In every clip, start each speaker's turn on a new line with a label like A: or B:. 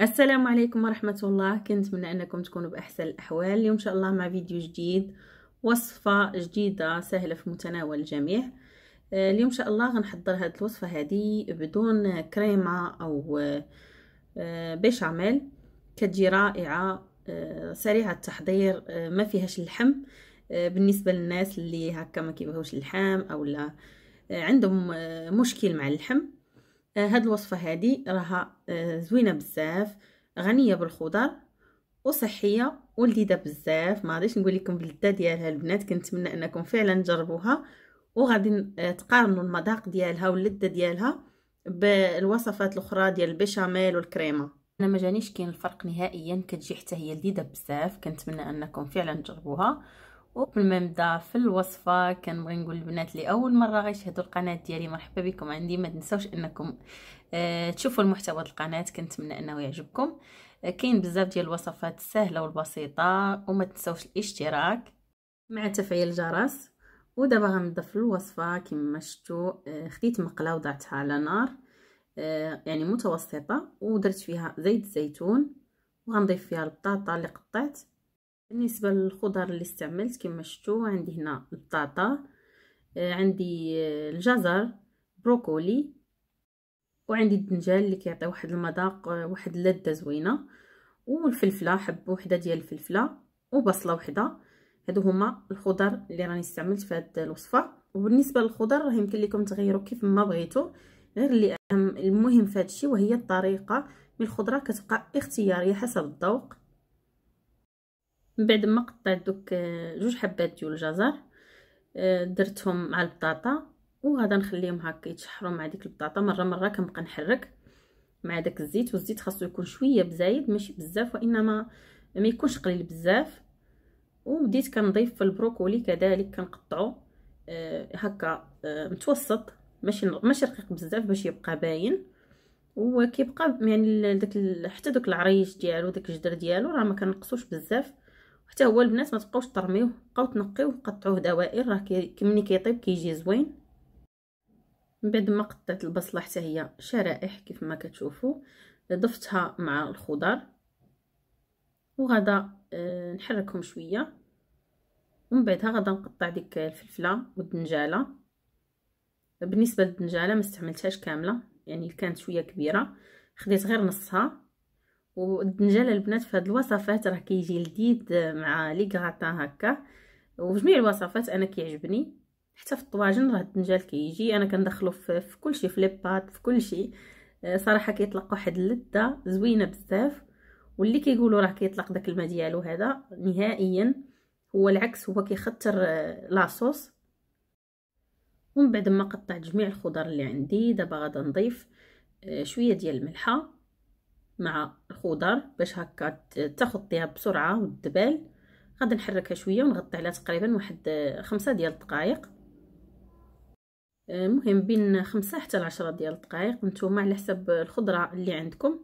A: السلام عليكم ورحمة الله كنتمنى أنكم تكونوا بأحسن الأحوال اليوم إن شاء الله مع فيديو جديد وصفة جديدة سهلة في متناول الجميع آه، اليوم إن شاء الله غنحضر هاد الوصفة هذه بدون كريمة أو آه، بيشاميل كتجي رائعة آه، سريعة التحضير ما فيهاش اللحم بالنسبة للناس اللي هكا ما كيبغيوش اللحم أو لا عندهم مشكل مع اللحم آه، هاد الوصفه هادي راها آه، زوينه بزاف غنيه بالخضر وصحيه ولذيذه بزاف ما غاديش نقول لكم باللذه ديالها البنات كنتمنى انكم فعلا تجربوها وغادي آه، تقارنوا المذاق ديالها واللذه ديالها بالوصفات الاخرى ديال البيشاميل والكريمه انا ما جانيش كاين الفرق نهائيا كتجي حتى هي لذيذه بزاف كنتمنى انكم فعلا تجربوها وبالميم دا في الوصفه كنبغي نقول البنات اللي اول مره غيشاهدوا القناه ديالي مرحبا بكم عندي ما تنساوش انكم آه تشوفوا المحتوى ديال القناه كنتمنى انه يعجبكم آه كاين بزاف ديال الوصفات السهله والبسيطه وما تنساوش الاشتراك مع تفعيل الجرس ودابا غنضيف الوصفه كما شفتوا آه خديت مقله وضعتها على نار آه، يعني متوسطه ودرت فيها زيت الزيتون وغنضيف فيها البطاطا اللي قطعت بالنسبه للخضر اللي استعملت كما شفتوا عندي هنا البطاطا آه، عندي آه، الجزر بروكولي وعندي الدنجال اللي كيعطي واحد المذاق آه، واحد اللذه زوينه والفلفله حب وحده ديال الفلفله وبصله وحده هادو هما الخضر اللي راني استعملت في هاد الوصفه وبالنسبه للخضر راه يمكن لكم تغيروا كيف ما بغيتو غير اللي المهم في هادشي وهي الطريقه من الخضره كتبقى اختياريه حسب الذوق من بعد ما قطعت دوك آه، جوج حبات ديال الجزر آه، درتهم مع البطاطا وغادا نخليهم هكا يتشحروا مع ديك البطاطا مره مره كنبقى نحرك مع داك الزيت والزيت خاصو يكون شويه بزايد ماشي بزاف وانما ما يكونش قليل بزاف وبديت كنضيف في البروكولي كذلك كنقطعو آه، هكا متوسط ماشي ماشي رقيق بزاف باش يبقى باين وكيبقى يعني داك حتى دوك العريش ديالو داك الجدر ديالو راه ما كنقصوش بزاف حتى هو البنات ما تبقاوش ترميوه بقاو تنقيوه قطعوه دوائر راه كي كيطيب كيجي زوين من بعد ما قطعت البصله حتى هي شرائح كيف ما كتشوفوا ضفتها مع الخضر وغادا أه نحركهم شويه ومن بعدها غادا نقطع ديك الفلفله والدنجاله بالنسبه للدنجاله ما استعملتهاش كامله يعني كانت شويه كبيره خديت غير نصها والدنجال البنات في هاد الوصفات راه كيجي لذيذ مع لي غراتان هكا وجميع الوصفات انا كيعجبني حتى في الطواجن راه الدنجال كيجي انا كندخلو في, في كلشي في لي بات في كلشي آه، صراحه كيطلق واحد اللذه زوينه بزاف واللي كيقولوا راه كيطلق داك الماء ديالو هذا نهائيا هو العكس هو كيخطر آه، لاصوص ومن بعد ما قطعت جميع الخضر اللي عندي دابا غادا نضيف آه، شويه ديال الملحه مع الخضر باش هكا تخطيها بسرعه والدبال غادي نحركها شويه ونغطي عليها تقريبا واحد خمسة ديال الدقائق مهم بين خمسة حتى العشرة ديال الدقائق نتوما على حسب الخضره اللي عندكم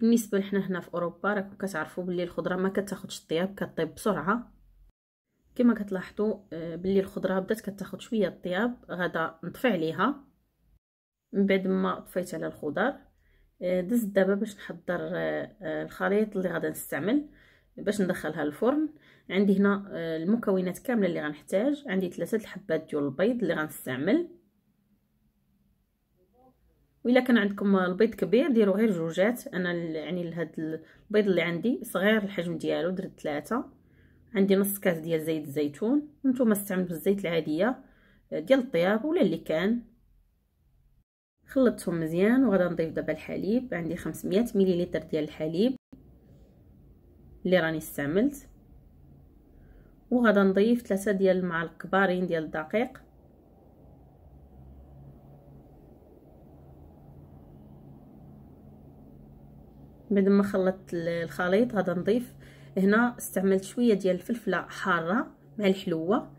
A: بالنسبه لحنا هنا في اوروبا راكم كتعرفوا بلي الخضره ما كتاخذش الطياب كطيب بسرعه كما كتلاحظوا بلي الخضره بدات كتاخد شويه الطياب غادا نطفي عليها من بعد ما طفيت على الخضر دزت دابا باش نحضر آه، آه، الخليط اللي غادي نستعمل باش ندخلها الفرن عندي هنا آه، المكونات كامله اللي غنحتاج عندي ثلاثه الحبات ديال البيض اللي غنستعمل وإلا كان عندكم البيض كبير ديروا غير جوجات انا يعني لهاد البيض اللي عندي صغير الحجم ديالو درت ثلاثه عندي نص كاس ديال زيت الزيتون نتوما استعملوا الزيت العاديه ديال الطياب ولا اللي كان خلطتهم مزيان وغادي نضيف دابا الحليب عندي 500 مليلتر ديال الحليب اللي راني استعملت وغادي نضيف ثلاثة ديال المعالق كبارين ديال الدقيق بعد ما خلطت الخليط غادي نضيف هنا استعملت شويه ديال الفلفله حاره مع الحلوه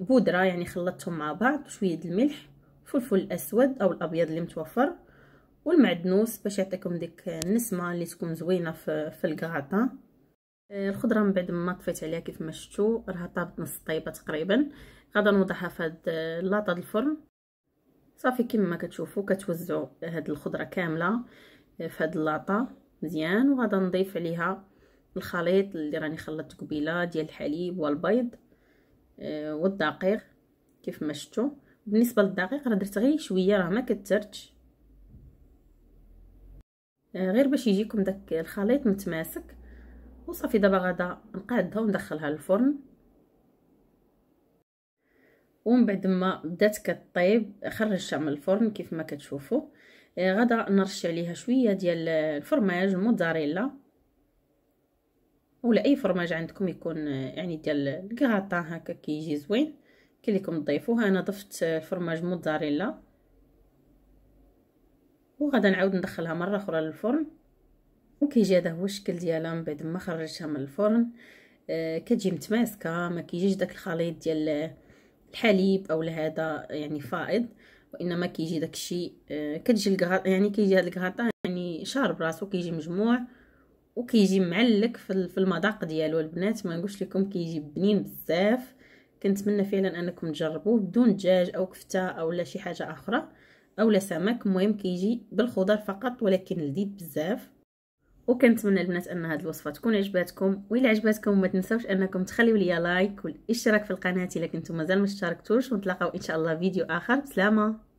A: بودره يعني خلطتهم مع بعض شويه الملح فلفل الاسود او الابيض اللي متوفر والمعدنوس باش يعطيكم ديك النسمه اللي تكون زوينه في, في الكغاطا آه، الخضره من بعد ما طفيت عليها كيف ما شفتوا راها طابت نص طيبه تقريبا غادا نوضعها في هاد لاطه الفرن صافي كما كتشوفوا كتوزعوا هاد الخضره كامله آه، في هاد اللاطه مزيان وغادا نضيف عليها الخليط اللي راني خلطت قبيله ديال الحليب والبيض آه، والدقيق كيف ما شفتوا بالنسبه للدقيق راه درت غير شويه راه ما كثرتش آه، غير باش يجيكم داك الخليط متماسك وصافي دابا غادا نقادها وندخلها للفرن ومن بعد ما بدات كطيب خرجتها من الفرن كيف ما كتشوفوا آه، غادا نرش عليها شويه ديال الفرماج الموتزاريلا ولا اي فرماج عندكم يكون آه، يعني ديال الكغاطا هكا كيجي زوين كلكم تضيفوها انا ضفت الفرماج موتزاريلا وغادا نعاود ندخلها مره اخرى للفرن وكيجي هذا هو الشكل ديالها من بعد ما خرجتها من الفرن آه كتجي متماسكه ما كيجيش داك الخليط ديال الحليب او هذا يعني فائض وانما كيجي داكشي آه كتجي يعني كيجي هاد الكغاطا يعني شارب راسو كيجي مجموع وكيجي معلك في المذاق ديالو البنات ما نقولش لكم كيجي بنين بزاف كنتمنى فعلا انكم تجربوه بدون دجاج او كفته او شي حاجه اخرى اولا سمك المهم كيجي بالخضر فقط ولكن لذيذ بزاف وكنتمنى البنات ان هذه الوصفه تكون عجباتكم و الا عجباتكم ما تنساوش انكم تخليو ليا لايك والاشتراك في القناه الا كنتم مازال ما اشتركتوش ونتلاقاو ان شاء الله فيديو اخر بسلامه